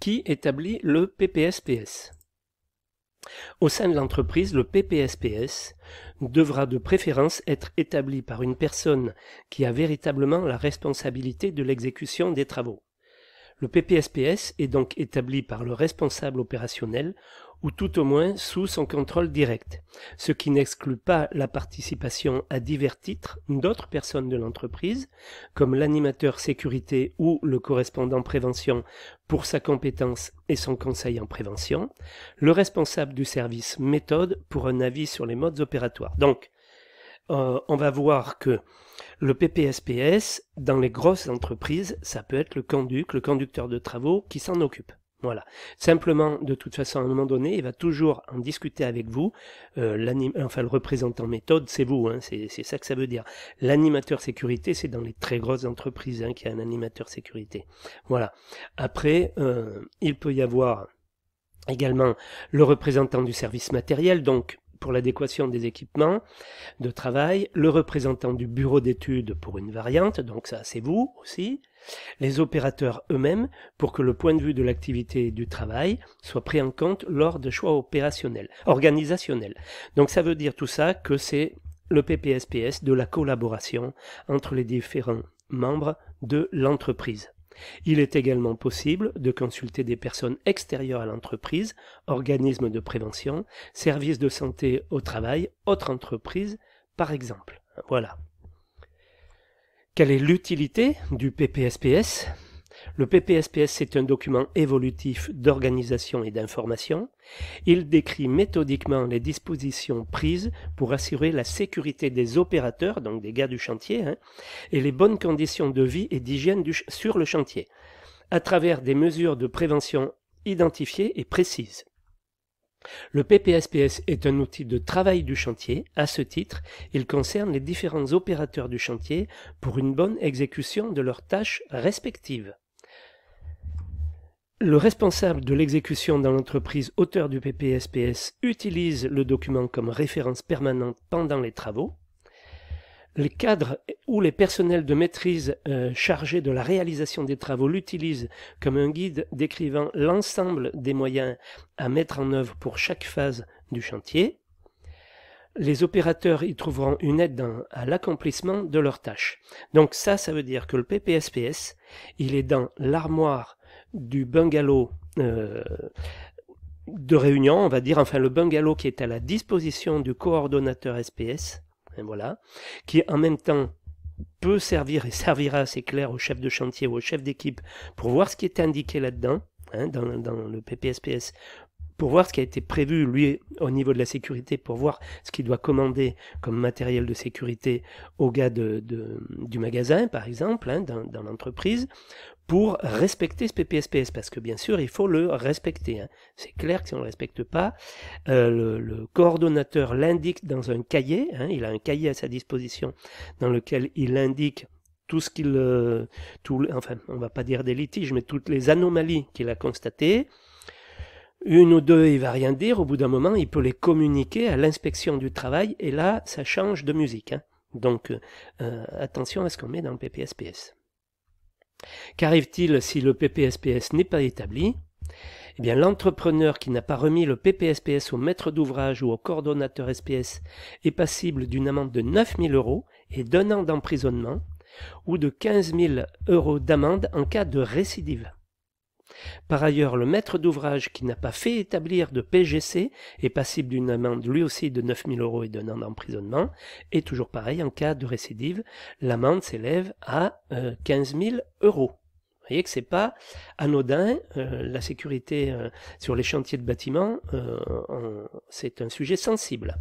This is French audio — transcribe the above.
qui établit le PPSPS. Au sein de l'entreprise, le PPSPS devra de préférence être établi par une personne qui a véritablement la responsabilité de l'exécution des travaux. Le PPSPS est donc établi par le responsable opérationnel ou tout au moins sous son contrôle direct, ce qui n'exclut pas la participation à divers titres d'autres personnes de l'entreprise, comme l'animateur sécurité ou le correspondant prévention pour sa compétence et son conseil en prévention, le responsable du service méthode pour un avis sur les modes opératoires. Donc, euh, on va voir que le PPSPS, dans les grosses entreprises, ça peut être le le conducteur de travaux, qui s'en occupe. Voilà. Simplement, de toute façon, à un moment donné, il va toujours en discuter avec vous. Euh, enfin, le représentant méthode, c'est vous, hein, c'est ça que ça veut dire. L'animateur sécurité, c'est dans les très grosses entreprises hein, qu'il y a un animateur sécurité. Voilà. Après, euh, il peut y avoir également le représentant du service matériel, donc pour l'adéquation des équipements de travail, le représentant du bureau d'études pour une variante, donc ça c'est vous aussi, les opérateurs eux-mêmes pour que le point de vue de l'activité du travail soit pris en compte lors de choix opérationnels, organisationnels. Donc ça veut dire tout ça que c'est le PPSPS de la collaboration entre les différents membres de l'entreprise. Il est également possible de consulter des personnes extérieures à l'entreprise, organismes de prévention, services de santé au travail, autres entreprises, par exemple. Voilà. Quelle est l'utilité du PPSPS le PPSPS est un document évolutif d'organisation et d'information. Il décrit méthodiquement les dispositions prises pour assurer la sécurité des opérateurs, donc des gars du chantier, hein, et les bonnes conditions de vie et d'hygiène sur le chantier, à travers des mesures de prévention identifiées et précises. Le PPSPS est un outil de travail du chantier. À ce titre, il concerne les différents opérateurs du chantier pour une bonne exécution de leurs tâches respectives. Le responsable de l'exécution dans l'entreprise auteur du PPSPS utilise le document comme référence permanente pendant les travaux. Les cadres ou les personnels de maîtrise euh, chargés de la réalisation des travaux l'utilisent comme un guide décrivant l'ensemble des moyens à mettre en œuvre pour chaque phase du chantier. Les opérateurs y trouveront une aide à l'accomplissement de leurs tâches. Donc ça, ça veut dire que le PPSPS, il est dans l'armoire du bungalow euh, de réunion, on va dire, enfin le bungalow qui est à la disposition du coordonnateur SPS, hein, voilà, qui en même temps peut servir et servira, c'est clair, au chef de chantier ou au chef d'équipe pour voir ce qui est indiqué là-dedans, hein, dans, le PPSPS, pour voir ce qui a été prévu, lui, au niveau de la sécurité, pour voir ce qu'il doit commander comme matériel de sécurité au gars de, du magasin, par exemple, hein, dans, dans l'entreprise, pour respecter ce PPSPS, parce que bien sûr, il faut le respecter. Hein. C'est clair que si on ne le respecte pas, euh, le, coordonnateur l'indique dans un cahier, hein, il a un cahier à sa disposition dans lequel il indique tout ce qu'il, euh, enfin, on va pas dire des litiges, mais toutes les anomalies qu'il a constatées, une ou deux, il va rien dire. Au bout d'un moment, il peut les communiquer à l'inspection du travail et là, ça change de musique. Hein. Donc, euh, euh, attention à ce qu'on met dans le PPSPS. Qu'arrive-t-il si le PPSPS n'est pas établi eh bien, l'entrepreneur qui n'a pas remis le PPSPS au maître d'ouvrage ou au coordonnateur SPS est passible d'une amende de 9 000 euros et d'un an d'emprisonnement ou de 15 000 euros d'amende en cas de récidive. Par ailleurs, le maître d'ouvrage qui n'a pas fait établir de PGC est passible d'une amende lui aussi de 9000 euros et d'un an d'emprisonnement. Et toujours pareil, en cas de récidive, l'amende s'élève à 15 euh, 000 euros. Vous voyez que c'est pas anodin. Euh, la sécurité euh, sur les chantiers de bâtiments, c'est un sujet sensible.